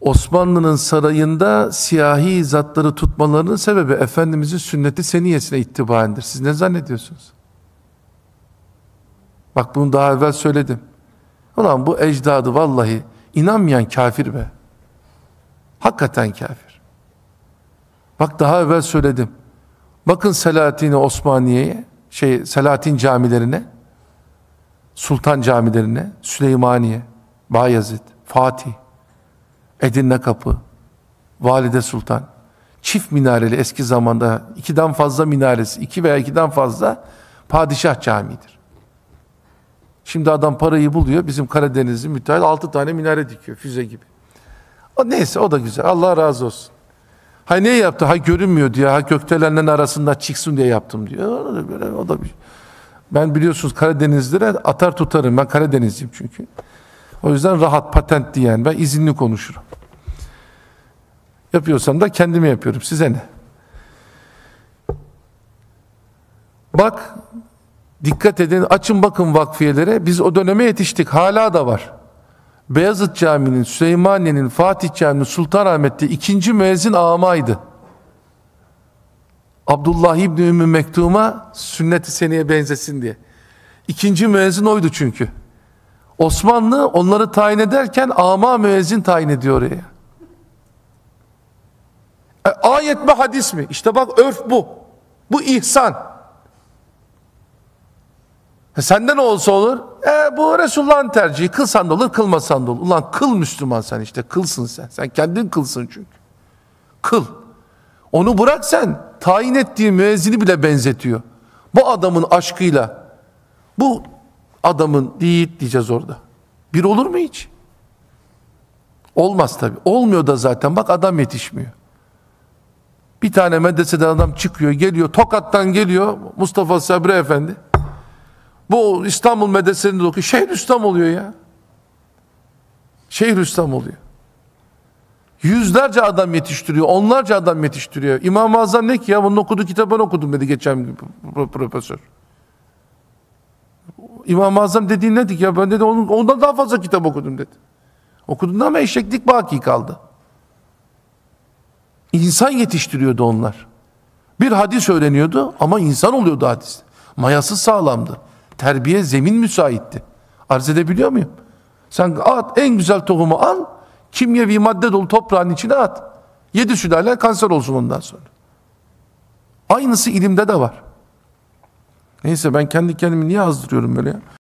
Osmanlı'nın sarayında siyahi zatları tutmalarının sebebi Efendimizin sünneti seniyesine ittibaendir. Siz ne zannediyorsunuz? Bak bunu daha evvel söyledim. Ulan bu ecdadı vallahi inanmayan kafir be. Hakikaten kafir. Bak daha evvel söyledim. Bakın Selahattin Osmaniye'ye, şey Selahattin camilerine, Sultan camilerine, Süleymaniye, Bayezid, Fatih, Edirne Kapı, Valide Sultan, çift minareli eski zamanda ikiden fazla minaresi, iki veya ikiden fazla padişah camidir. Şimdi adam parayı buluyor, bizim Karadenizli müteahhit altı tane minare dikiyor füze gibi. O neyse o da güzel, Allah razı olsun. Ha ne yaptı? Ha görünmüyor diyor. Ha gökdelenlerin arasında çıksın diye yaptım diyor. Böyle, o da bir Ben biliyorsunuz Karadenizlilere atar tutarım. Ben Karadenizliyim çünkü. O yüzden rahat patent diyen yani. ben izinli konuşurum. Yapıyorsam da kendimi yapıyorum. Size ne? Bak dikkat edin açın bakın vakfiyelere biz o döneme yetiştik hala da var. Beyazıt Camii'nin, Süleymaniye'nin, Fatih Camii'nin, Sultanahmet'te ikinci müezzin amaydı. Abdullah İbni Ümmü Mektum'a sünnet-i seneye benzesin diye. İkinci müezzin oydu çünkü. Osmanlı onları tayin ederken ama müezzin tayin ediyor oraya. Ayet mi hadis mi? İşte bak örf bu. Bu ihsan. E sende ne olsa olur? E, bu Resulullah'ın tercihi. Kılsan da olur, kılmasan da olur. Ulan kıl Müslüman sen işte. Kılsın sen. Sen kendin kılsın çünkü. Kıl. Onu bırak sen. Tayin ettiği müezzini bile benzetiyor. Bu adamın aşkıyla bu adamın yiğit diyeceğiz orada. Bir olur mu hiç? Olmaz tabi. Olmuyor da zaten. Bak adam yetişmiyor. Bir tane medreseden adam çıkıyor, geliyor, Tokat'tan geliyor Mustafa Sabri Efendi. Bu İstanbul medresesinde okuyor. şehir Rüstem oluyor ya. şehir Rüstem oluyor. Yüzlerce adam yetiştiriyor, onlarca adam yetiştiriyor. İmam-ı Azam ne ki ya, bunun okuduğu kitabı okudum dedi geçen profesör. İmam-ı Azam dediğin nedir ya, ben dedi onun, ondan daha fazla kitap okudum dedi. Okudun ama eşeklik baki kaldı. İnsan yetiştiriyordu onlar. Bir hadis öğreniyordu ama insan oluyordu hadis. Mayası sağlamdı. Terbiye zemin müsaitti. Arz edebiliyor muyum? Sen at en güzel tohumu al, kimyevi madde dolu toprağın içine at. Yedi sülalen kanser olsun ondan sonra. Aynısı ilimde de var. Neyse ben kendi kendimi niye azdırıyorum böyle ya?